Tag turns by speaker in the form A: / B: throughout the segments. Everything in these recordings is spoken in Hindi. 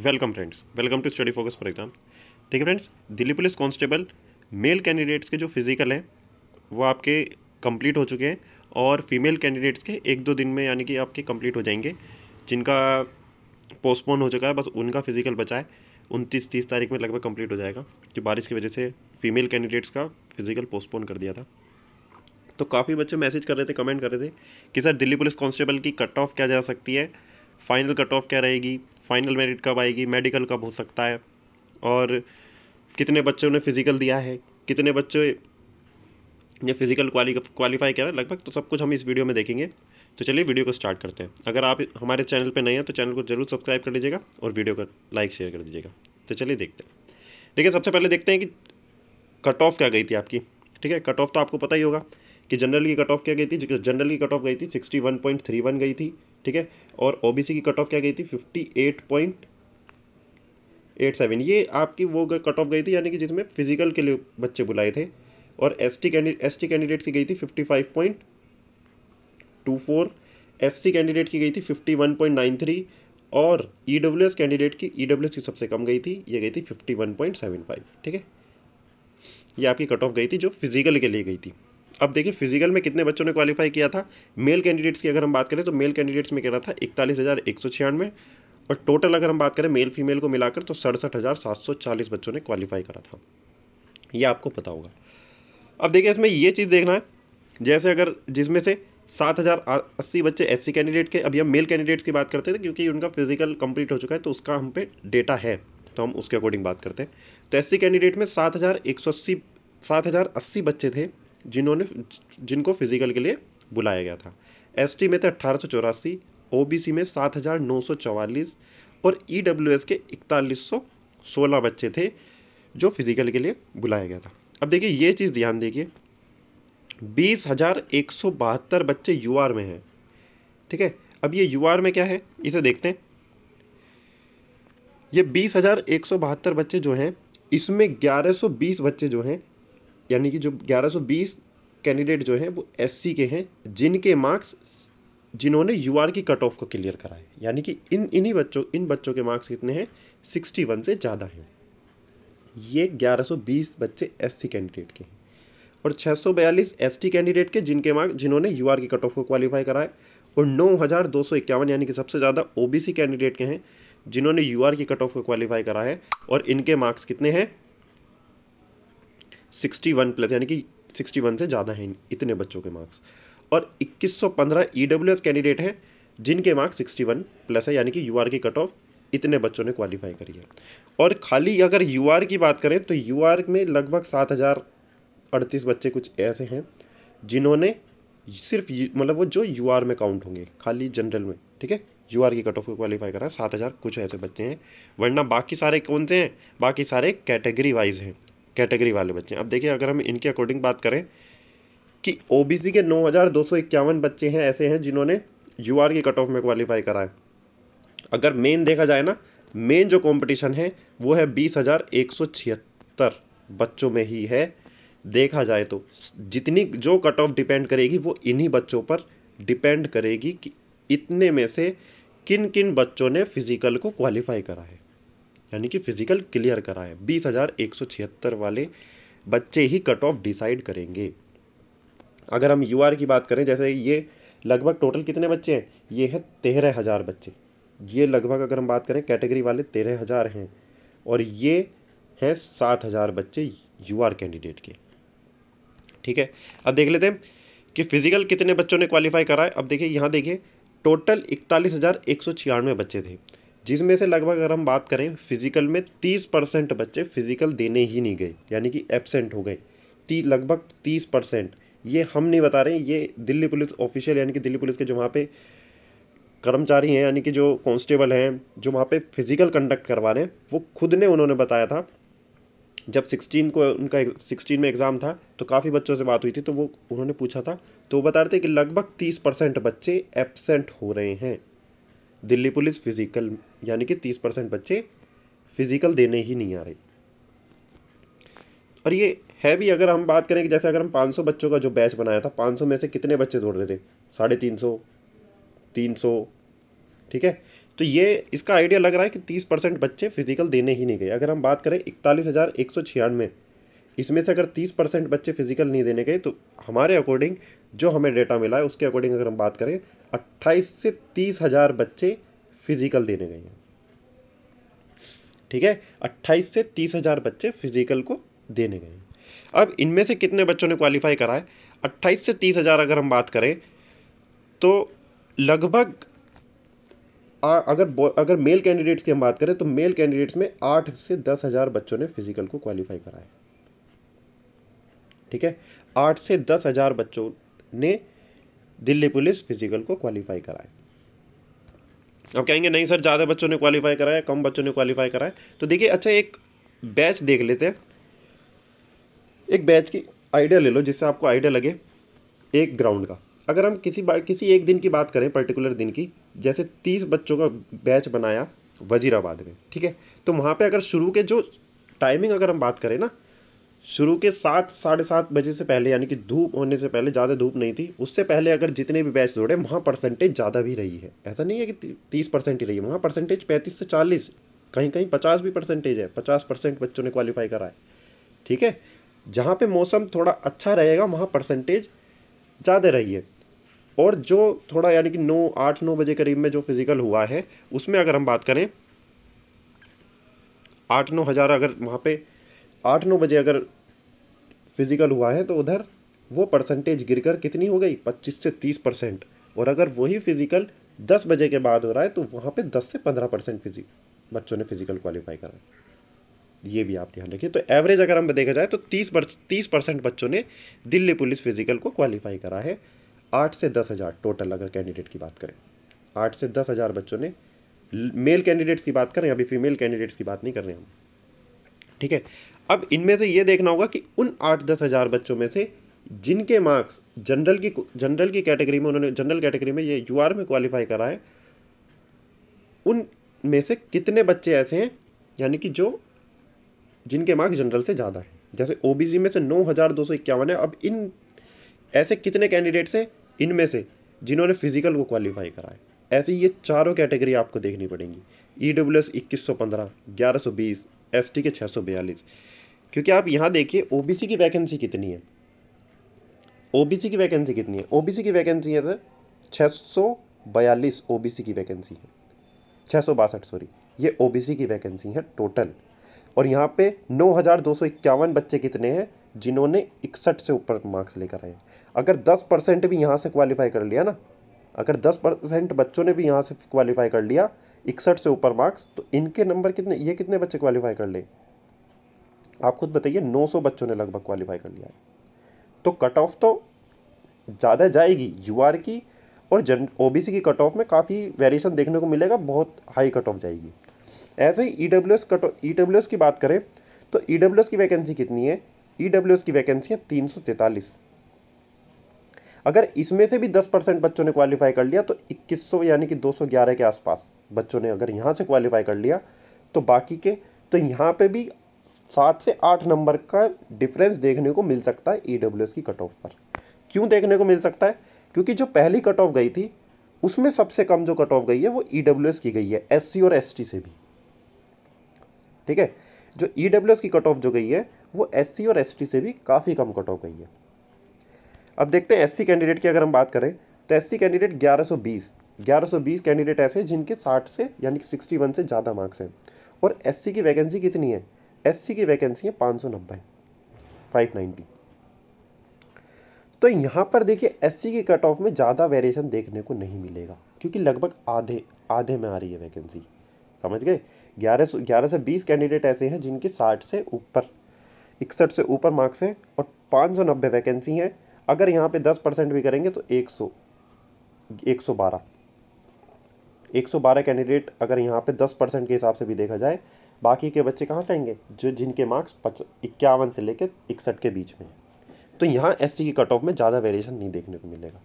A: welcome friends welcome to study focus for exam ठीक है friends Delhi police constable male candidates के जो फिजिकल हैं वो आपके कंप्लीट हो चुके हैं और फीमेल कैंडिडेट्स के एक दो दिन में यानी कि आपके कंप्लीट हो जाएंगे जिनका पोस्टपोन हो चुका है बस उनका फिजिकल बचा है उनतीस तीस तारीख में लगभग कंप्लीट हो जाएगा जो बारिश की वजह से फीमेल कैंडिडेट्स का फिजिकल पोस्टपोन कर दिया था तो काफ़ी बच्चे मैसेज कर रहे थे कमेंट कर रहे थे कि सर दिल्ली पुलिस कांस्टेबल की कट ऑफ क्या जा सकती है फाइनल कट ऑफ क्या रहेगी फाइनल मेरिट कब आएगी मेडिकल कब हो सकता है और कितने बच्चों ने फिज़िकल दिया है कितने बच्चों ने फिज़िकल क्वाली क्वालिफाई करा लगभग तो सब कुछ हम इस वीडियो में देखेंगे तो चलिए वीडियो को स्टार्ट करते हैं अगर आप हमारे चैनल पर नए हैं तो चैनल को जरूर सब्सक्राइब कर लीजिएगा और वीडियो को लाइक शेयर कर दीजिएगा तो चलिए देखते हैं देखिए सबसे पहले देखते हैं कि कट ऑफ क्या गई थी आपकी ठीक है कट ऑफ तो आपको पता ही होगा कि जनरल की कट ऑफ क्या गई थी जनरल की कट ऑफ गई थी sixty one point three one गई थी ठीक है और सी की कट ऑफ क्या गई थी fifty eight point eight seven ये आपकी वो कट ऑफ गई थी यानी कि जिसमें फिजिकल के लिए बच्चे बुलाए थे और S T S T candidate की गई थी fifty five point two four S C candidate की गई थी fifty one point nine three और ई डब्ल्यू एस कैंडिडेट की ई डब्ल्यू एस की सबसे कम गई थी ये गई थी fifty one point seven five ठीक है ये आपकी कट ऑफ गई थी जो फिजिकल के लिए गई थी अब देखिए फिजिकल में कितने बच्चों ने क्वालिफाई किया था मेल कैंडिडेट्स की अगर हम बात करें तो मेल कैंडिडेट्स में कह रहा था इकतालीस हज़ार एक सौ छियानवे और टोटल अगर हम बात करें मेल फीमेल को मिलाकर तो सड़सठ हज़ार सात सौ चालीस बच्चों ने क्वालिफाई करा था ये आपको पता होगा अब देखिए इसमें ये चीज़ देखना है जैसे अगर जिसमें से सात हज़ार अस्सी बच्चे एस कैंडिडेट के अभी हम मेल कैंडिडेट्स की बात करते थे तो क्योंकि उनका फिजिकल कंप्लीट हो चुका है तो उसका हम पे डेटा है तो हम उसके अकॉर्डिंग बात करते हैं तो एस कैंडिडेट में सात हज़ार एक सौ अस्सी सात हज़ार अस्सी बच्चे थे जिन्होंने जिनको फिजिकल के लिए बुलाया गया था एस में थे अट्ठारह सौ चौरासी में सात हज़ार नौ सौ और ई e के इकतालीस सौ सोलह बच्चे थे जो फिजिकल के लिए बुलाया गया था अब देखिए ये चीज़ ध्यान देखिए बीस हज़ार एक सौ बहत्तर बच्चे यू में हैं ठीक है अब ये यू में क्या है इसे देखते हैं ये बीस हज़ार एक सौ बहत्तर बच्चे जो हैं इसमें ग्यारह सौ बीस बच्चे जो हैं यानी कि जो 1120 कैंडिडेट जो हैं वो एससी के हैं जिनके मार्क्स जिन्होंने यूआर की कट ऑफ को क्लियर कराए यानी कि इन इन्हीं बच्चों इन बच्चों के मार्क्स कितने हैं 61 से ज़्यादा हैं ये 1120 बच्चे एससी कैंडिडेट के हैं और 642 एसटी कैंडिडेट के जिनके मार्क्स जिन्होंने यूआर की कट ऑफ को क्वालिफाई कराए और नौ हज़ार दो सौ इक्यावन यानी कि सबसे ज़्यादा ओबीसी कैंडिडेट के हैं जिन्होंने आर की कट ऑफ को क्वालिफाई कराए और इनके मार्क्स कितने हैं सिक्सटी वन प्लस यानी कि सिक्सटी वन से ज़्यादा हैं इतने बच्चों के मार्क्स और इक्कीस सौ पंद्रह ई डब्ल्यू एस कैंडिडेट हैं जिनके मार्क्स सिक्सटी वन प्लस है यानी कि यू आर की कट ऑफ इतने बच्चों ने क्वालिफाई करी है और खाली अगर यू आर की बात करें तो यू आर में लगभग सात हज़ार अड़तीस बच्चे कुछ ऐसे हैं जिन्होंने सिर्फ मतलब वो जो यू आर में काउंट होंगे खाली जनरल में ठीक है यू आर की कट ऑफ को क्वालिफाई करा सात हज़ार कुछ ऐसे बच्चे हैं वरना बाकी सारे कौन से हैं बाकी सारे कैटेगरी वाइज हैं कैटेगरी वाले बच्चे अब देखिए अगर हम इनके अकॉर्डिंग बात करें कि ओ के नौ बच्चे हैं ऐसे हैं जिन्होंने यू आर की कट ऑफ में क्वालिफाई करा है अगर मेन देखा जाए ना मेन जो कंपटीशन है वो है बीस हज़ार एक सौ छिहत्तर बच्चों में ही है देखा जाए तो जितनी जो कट ऑफ डिपेंड करेगी वो इन्हीं बच्चों पर डिपेंड करेगी कि इतने में से किन किन बच्चों ने फिज़िकल को क्वालिफाई करा है यानी कि फिजिकल क्लियर कराएं बीस हज़ार एक सौ छिहत्तर वाले बच्चे ही कट ऑफ डिसाइड करेंगे अगर हम यू की बात करें जैसे ये लगभग टोटल कितने बच्चे हैं ये हैं तेरह हज़ार बच्चे ये लगभग अगर हम बात करें कैटेगरी वाले तेरह हज़ार हैं और ये हैं सात हज़ार बच्चे यू कैंडिडेट के ठीक है अब देख लेते हैं कि फिज़िकल कितने बच्चों ने क्वालिफाई करा है अब देखिए यहाँ देखिए टोटल इकतालीस हज़ार एक सौ छियानवे बच्चे थे जिसमें से लगभग अगर हम बात करें फिजिकल में तीस परसेंट बच्चे फिजिकल देने ही नहीं गए यानी कि एबसेंट हो गए ती लगभग तीस परसेंट ये हम नहीं बता रहे ये दिल्ली पुलिस ऑफिशियल यानी कि दिल्ली पुलिस के जो वहाँ पे कर्मचारी हैं यानी कि जो कांस्टेबल हैं जो वहाँ पे फिज़िकल कंडक्ट करवा रहे हैं वो खुद ने उन्होंने बताया था जब सिक्सटीन को उनका सिक्सटीन में एग्ज़ाम था तो काफ़ी बच्चों से बात हुई थी तो वो उन्होंने पूछा था तो वो बता रहे थे कि लगभग तीस परसेंट बच्चे एबसेंट हो रहे हैं दिल्ली पुलिस फिजिकल यानी कि तीस परसेंट बच्चे फिजिकल देने ही नहीं आ रहे और ये है भी अगर हम बात करें कि जैसे अगर हम 500 बच्चों का जो बैच बनाया था 500 में से कितने बच्चे दौड़ रहे थे साढ़े तीन सौ तीन सौ ठीक है तो ये इसका आइडिया लग रहा है कि तीस परसेंट बच्चे फिजिकल देने ही नहीं गए अगर हम बात करें इकतालीस हज़ार एक सौ छियानवे इसमें से अगर तीस परसेंट बच्चे फिजिकल नहीं देने गए तो हमारे अकॉर्डिंग जो हमें डेटा मिला है उसके अकॉर्डिंग अगर हम बात करें अट्ठाईस से तीस हज़ार बच्चे फिजिकल देने गए हैं ठीक है अट्ठाईस से तीस हज़ार बच्चे फिजिकल को देने गए हैं अब इनमें से कितने बच्चों ने क्वालिफाई करा है अट्ठाईस से तीस हज़ार अगर हम बात करें तो लगभग अगर अगर मेल कैंडिडेट्स की हम बात करें तो मेल कैंडिडेट्स में आठ से दस हज़ार बच्चों ने फिजिकल को क्वालिफाई कराया ठीक है आठ से दस हज़ार बच्चों ने दिल्ली पुलिस फिजिकल को क्वालिफाई कराया अब कहेंगे नहीं सर ज़्यादा बच्चों ने क्वालिफाई कराया कम बच्चों ने क्वालिफाई कराया तो देखिए अच्छा एक बैच देख लेते हैं एक बैच की आइडिया ले लो जिससे आपको आइडिया लगे एक ग्राउंड का अगर हम किसी किसी एक दिन की बात करें पर्टिकुलर दिन की जैसे तीस बच्चों का बैच बनाया वजीराबाद में ठीक है तो वहाँ पे अगर शुरू के जो टाइमिंग अगर हम बात करें ना शुरू के सात साढ़े सात बजे से पहले यानी कि धूप होने से पहले ज़्यादा धूप नहीं थी उससे पहले अगर जितने भी बैच दौड़े वहाँ परसेंटेज ज़्यादा भी रही है ऐसा नहीं है कि तीस परसेंट ही रही है वहाँ परसेंटेज पैंतीस से चालीस कहीं कहीं पचास भी परसेंटेज है पचास परसेंट बच्चों ने क्वालिफाई करा है ठीक है जहाँ पर मौसम थोड़ा अच्छा रहेगा वहाँ परसेंटेज ज़्यादा रही है और जो थोड़ा यानी कि नौ आठ नौ बजे करीब में जो फिज़िकल हुआ है उसमें अगर हम बात करें आठ नौ हज़ार अगर वहाँ पर आठ नौ बजे अगर फिज़िकल हुआ है तो उधर वो परसेंटेज गिर कर कितनी हो गई पच्चीस से तीस परसेंट और अगर वही फिज़िकल दस बजे के बाद हो रहा है तो वहाँ पे दस से पंद्रह परसेंट फिजिक बच्चों ने फिजिकल क्वालिफाई करा ये भी आप ध्यान रखिए तो एवरेज अगर हम देखा जाए तो तीस तीस परसेंट बच्चों ने दिल्ली पुलिस फिजिकल को क्वालिफाई करा है आठ से दस हज़ार टोटल अगर कैंडिडेट की बात करें आठ से दस हज़ार बच्चों ने मेल कैंडिडेट्स की बात करें अभी फीमेल कैंडिडेट्स की बात नहीं कर रहे हम ठीक है अब इनमें से ये देखना होगा कि उन आठ दस हज़ार बच्चों में से जिनके मार्क्स जनरल की जनरल की कैटेगरी में उन्होंने जनरल कैटेगरी में ये यू में क्वालिफाई करा है उन में से कितने बच्चे ऐसे हैं यानी कि जो जिनके मार्क्स जनरल से ज़्यादा हैं जैसे ओ में से नौ हज़ार दो सौ इक्यावन है अब इन ऐसे कितने कैंडिडेट्स हैं इनमें से जिन्होंने फिजिकल को क्वालिफाई करा है ऐसे ये चारों कैटेगरी आपको देखनी पड़ेंगी ई डब्ल्यू एस इक्कीस सौ पंद्रह ग्यारह सौ बीस एस टी के छः सौ बयालीस क्योंकि आप यहाँ देखिए ओबीसी की वैकेंसी कितनी है ओबीसी की वैकेंसी कितनी है ओबीसी की वैकेंसी है सर छः सौ बयालीस ओ की वैकेंसी है छः सौ बासठ सॉरी ये ओ की वैकेंसी है टोटल और यहाँ पे नौ हज़ार दो सौ इक्यावन बच्चे कितने हैं जिन्होंने इकसठ से ऊपर मार्क्स लेकर आए अगर दस परसेंट भी यहाँ से क्वालिफाई कर लिया ना अगर दस परसेंट बच्चों ने भी यहाँ से क्वालिफाई कर लिया इकसठ से ऊपर मार्क्स तो इनके नंबर कितने ये कितने बच्चे क्वालिफाई कर ले आप खुद बताइए 900 बच्चों ने लगभग क्वालिफाई कर लिया है तो कट ऑफ तो ज़्यादा जाएगी आर की और जन सी की कट ऑफ में काफ़ी वेरिएशन देखने को मिलेगा बहुत हाई कट ऑफ जाएगी ऐसे ही E W S cut E W S की बात करें तो ई डब्ल्यू एस की वैकेंसी कितनी है ई डब्ल्यू एस की वैकेंसी है तीन सौ तैंतालीस अगर इसमें से भी दस परसेंट बच्चों ने क्वालिफाई कर लिया तो इक्कीस सौ यानी कि दो सौ ग्यारह के आसपास बच्चों ने अगर यहाँ से क्वालिफाई कर लिया तो बाकी के तो यहाँ पे भी सात से आठ नंबर का डिफरेंस देखने को मिल सकता है ई e की कट ऑफ पर क्यों देखने को मिल सकता है क्योंकि जो पहली कट ऑफ गई थी उसमें सबसे कम जो कट ऑफ गई है वो ई e की गई है एस और एस से भी ठीक है जो ई e की कट ऑफ जो गई है वो एस और एस से भी काफ़ी कम कट ऑफ गई है अब देखते हैं एस कैंडिडेट की अगर हम बात करें तो एस कैंडिडेट सौ 1120 कैंडिडेट ऐसे हैं जिनके 60 से यानी कि 61 से ज़्यादा मार्क्स हैं और एस की वैकेंसी कितनी है एससी की वैकेंसी है पाँच सौ नब्बे फाइव नाइन्टी तो यहाँ पर देखिए एससी के कट ऑफ में ज़्यादा वेरिएशन देखने को नहीं मिलेगा क्योंकि लगभग आधे आधे में आ रही है वैकेंसी समझ गए ग्यारह सौ ग्यारह से बीस कैंडिडेट ऐसे हैं जिनके साठ से ऊपर इकसठ से ऊपर मार्क्स हैं और पाँच सौ नब्बे वैकेंसी हैं अगर यहाँ पे दस परसेंट भी करेंगे तो एक सौ एक सौ बारह एक सौ बारह कैंडिडेट अगर यहाँ पे दस परसेंट के हिसाब से भी देखा जाए बाकी के बच्चे कहाँ से आएंगे जो जिनके मार्क्स पच इक्यावन से लेकर इकसठ के बीच में तो यहाँ एस की कट ऑफ में ज़्यादा वेरिएशन नहीं देखने को मिलेगा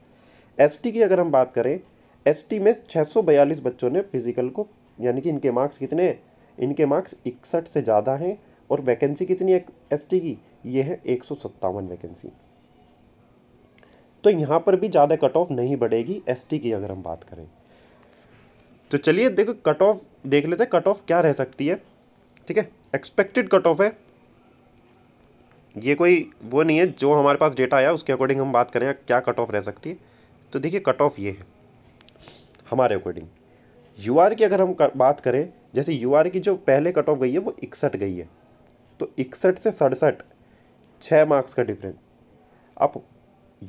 A: एस की अगर हम बात करें एस में छः बच्चों ने फिजिकल को यानी कि इनके मार्क्स कितने इनके मार्क्स इकसठ से ज़्यादा हैं और वैकेंसी कितनी है एस की ये है एक वैकेंसी तो यहाँ पर भी ज़्यादा कट ऑफ नहीं बढ़ेगी एस की अगर हम बात करें तो चलिए देखो कट ऑफ देख लेते हैं कट ऑफ क्या रह सकती है ठीक है एक्सपेक्टेड कट ऑफ है ये कोई वो नहीं है जो हमारे पास डेटा आया उसके अकॉर्डिंग हम बात करें क्या कट ऑफ रह सकती है तो देखिए कट ऑफ ये है हमारे अकॉर्डिंग यू आर की अगर हम कर, बात करें जैसे यू आर की जो पहले कट ऑफ गई है वो इकसठ गई है तो इकसठ से सड़सठ छः मार्क्स का डिफरेंस अब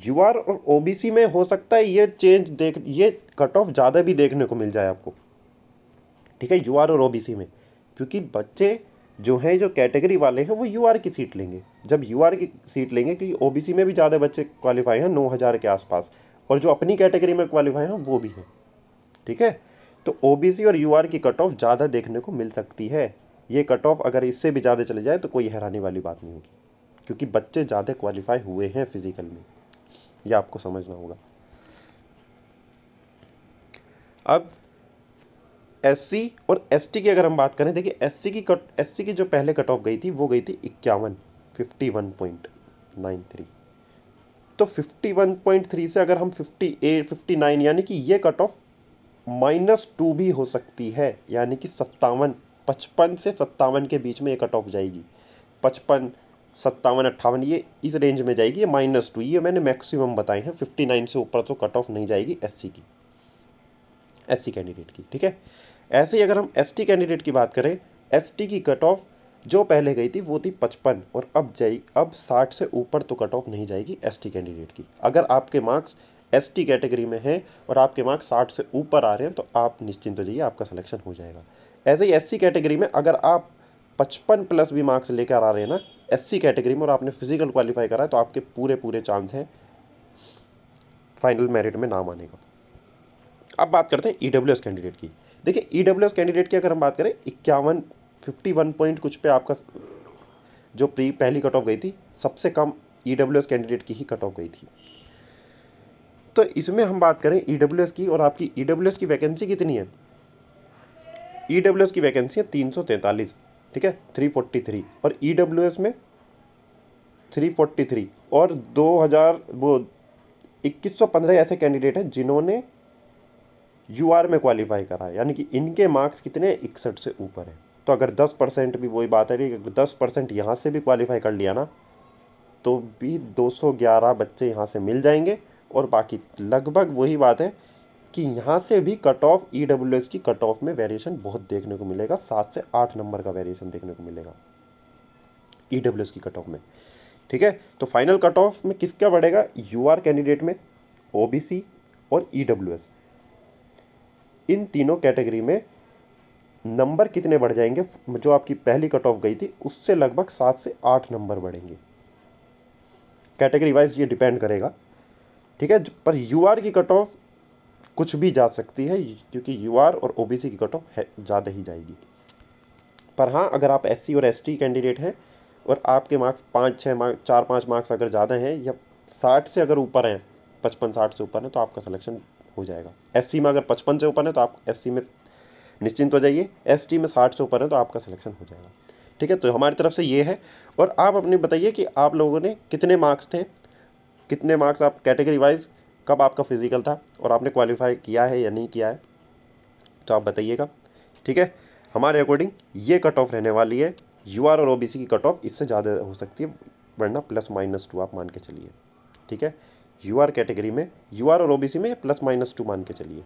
A: यू आर और ओ बी सी में हो सकता है ये चेंज देख ये कट ऑफ ज़्यादा भी देखने को मिल जाए आपको ठीक है यू आर और ओ बी सी में क्योंकि बच्चे जो हैं जो कैटेगरी वाले हैं वो आर की सीट लेंगे जब आर की सीट लेंगे क्योंकि सी में भी ज़्यादा बच्चे क्वालिफाई हैं नौ हज़ार के आसपास और जो अपनी कैटेगरी में क्वालिफाई हैं वो भी हैं ठीक है तो सी और आर की कट ऑफ ज़्यादा देखने को मिल सकती है ये कट ऑफ अगर इससे भी ज़्यादा चले जाए तो कोई हैरानी वाली बात नहीं होगी क्योंकि बच्चे ज़्यादा क्वालिफाई हुए हैं फिजिकल में यह आपको समझना होगा अब एससी और एसटी की अगर हम बात करें देखिए एससी की कट एससी की जो पहले कट ऑफ गई थी वो गई थी इक्यावन fifty one point nine three तो फिफ्टी वन पॉइंट थ्री से अगर हम फिफ्टी एट फिफ्टी नाइन यानी कि ये कट ऑफ माइनस टू भी हो सकती है यानी कि सत्तावन पचपन से सत्तावन के बीच में ये कट ऑफ जाएगी पचपन सत्तावन अट्ठावन ये इस रेंज में जाएगी ये माइनस टू ये मैंने मैक्सिमम बताए हैं फिफ्टी नाइन से ऊपर तो कट ऑफ नहीं जाएगी एससी की एस कैंडिडेट की ठीक है ऐसे ही अगर हम एस कैंडिडेट की बात करें एस की कट ऑफ जो पहले गई थी वो थी पचपन और अब जाएगी अब साठ से ऊपर तो कट ऑफ नहीं जाएगी एसटी कैंडिडेट की अगर आपके मार्क्स एसटी कैटेगरी में हैं और आपके मार्क्स साठ से ऊपर आ रहे हैं तो आप निश्चिंत हो जाइए आपका सिलेक्शन हो जाएगा ऐसे ही एस कैटेगरी में अगर आप पचपन प्लस भी मार्क्स लेकर आ रहे हैं ना एस कैटेगरी में और आपने फिजिकल क्वालिफाई करा है तो आपके पूरे पूरे चांस हैं फाइनल मेरिट में नाम आने का अब बात करते हैं ई e कैंडिडेट की देखिए ई e कैंडिडेट की अगर हम बात करें इक्यावन फिफ्टी वन पॉइंट कुछ पे आपका जो प्री पहली कट ऑफ गई थी सबसे कम ई e कैंडिडेट की ही कट ऑफ गई थी तो इसमें हम बात करें ई की और आपकी ई की वैकेंसी कितनी है ई की वैकेंसी है तीन ठीक है थ्री फोर्टी थ्री और ई में थ्री फोर्टी थ्री और दो हज़ार वो इक्कीस सौ पंद्रह ऐसे कैंडिडेट हैं जिन्होंने यू आर में क्वालिफाई करा है यानी कि इनके मार्क्स कितने इकसठ से ऊपर है तो अगर दस परसेंट भी वही बात है कि अगर दस परसेंट यहाँ से भी क्वालिफाई कर लिया ना तो भी दो सौ ग्यारह बच्चे यहाँ से मिल जाएंगे और बाकी लगभग वही बात है कि यहाँ से भी cut off E W S की कट ऑफ में वेरिएशन बहुत देखने को मिलेगा सात से आठ नंबर का वेरिएशन देखने को मिलेगा ई डब्ल्यू एस की कट ऑफ में ठीक है तो फाइनल कट ऑफ में किसका बढ़ेगा यू आर कैंडिडेट में ओ बी सी और ई डब्ल्यू एस इन तीनों कैटेगरी में नंबर कितने बढ़ जाएंगे जो आपकी पहली कट ऑफ गई थी उससे लगभग सात से आठ नंबर बढ़ेंगे कैटेगरी वाइज ये डिपेंड करेगा ठीक है पर यूआर की कट ऑफ कुछ भी जा सकती है क्योंकि यूआर और ओबीसी की कट ऑफ है ज़्यादा ही जाएगी पर हाँ अगर आप एससी और एसटी कैंडिडेट हैं और आपके मार्क्स पाँच छः मार्क्स चार पाँच मार्क्स अगर ज़्यादा हैं या साठ से अगर ऊपर हैं पचपन साठ से ऊपर हैं तो आपका सलेक्शन हो जाएगा एस में अगर पचपन से ऊपर है तो आप एस में निश्चिंत हो जाइए एस में साठ से ऊपर है तो आपका सिलेक्शन हो जाएगा ठीक है तो हमारी तरफ से ये है और आप अपने बताइए कि आप लोगों ने कितने मार्क्स थे कितने मार्क्स आप कैटेगरी वाइज कब आपका फिजिकल था और आपने क्वालिफाई किया है या नहीं किया है तो आप बताइएगा ठीक है हमारे अकॉर्डिंग ये कट ऑफ रहने वाली है यू आर और ओ की कट ऑफ इससे ज़्यादा हो सकती है वरना प्लस माइनस टू आप मान के चलिए ठीक है यू आर कैटेगरी में यू आर और ओबीसी में प्लस माइनस टू मान के चलिए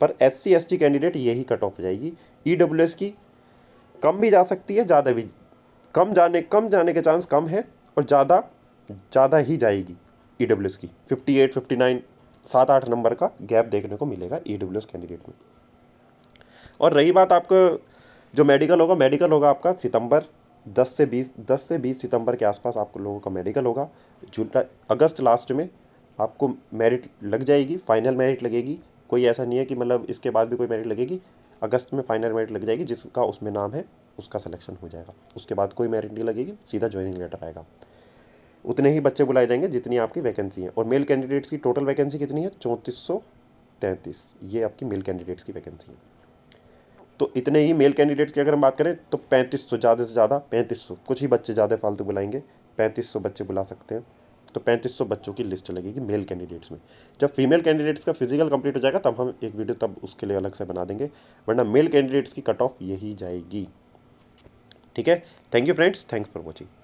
A: पर S C S T candidate यही कट ऑफ जाएगी ई डब्ल्यू एस की कम भी जा सकती है ज़्यादा भी कम जाने कम जाने के चांस कम है और ज़्यादा ज़्यादा ही जाएगी ई डब्ल्यू एस की फिफ्टी एट फिफ्टी नाइन सात आठ नंबर का गैप देखने को मिलेगा ई डब्ल्यू एस कैंडिडेट में और रही बात आपको जो मेडिकल होगा मेडिकल होगा आपका सितंबर 10 से 20 10 से 20 सितंबर के आसपास आप लोगों का मेडिकल होगा जुलाई अगस्त लास्ट में आपको मेरिट लग जाएगी फाइनल मेरिट लगेगी कोई ऐसा नहीं है कि मतलब इसके बाद भी कोई मेरिट लगेगी अगस्त में फाइनल मेरिट लग जाएगी जिसका उसमें नाम है उसका सिलेक्शन हो जाएगा उसके बाद कोई मेरिट नहीं लगेगी सीधा ज्वाइनिंग लेटर आएगा उतने ही बच्चे बुलाए जाएंगे जितनी आपकी वैकेंसी है और मेल कैंडिडेट्स की टोटल वैकेंसी कितनी है चौंतीस सौ तैंतीस ये आपकी मेल कैंडिडेट्स की वैकेंसी है तो इतने ही मेल कैंडिडेट्स की अगर हम बात करें तो पैंतीस सौ ज़्यादा से ज़्यादा पैंतीस सौ कुछ ही बच्चे ज़्यादा फालतू बुलाएंगे पैंतीस सौ बच्चे बुला सकते हैं तो 3500 बच्चों की लिस्ट लगेगी मेल कैंडिडेट्स में जब फीमेल कैंडिडेट्स का फिजिकल कंप्लीट हो जाएगा तब हम एक वीडियो तब उसके लिए अलग से बना देंगे वरना मेल कैंडिडेट्स की कट ऑफ यही जाएगी ठीक है thank you friends thanks for watching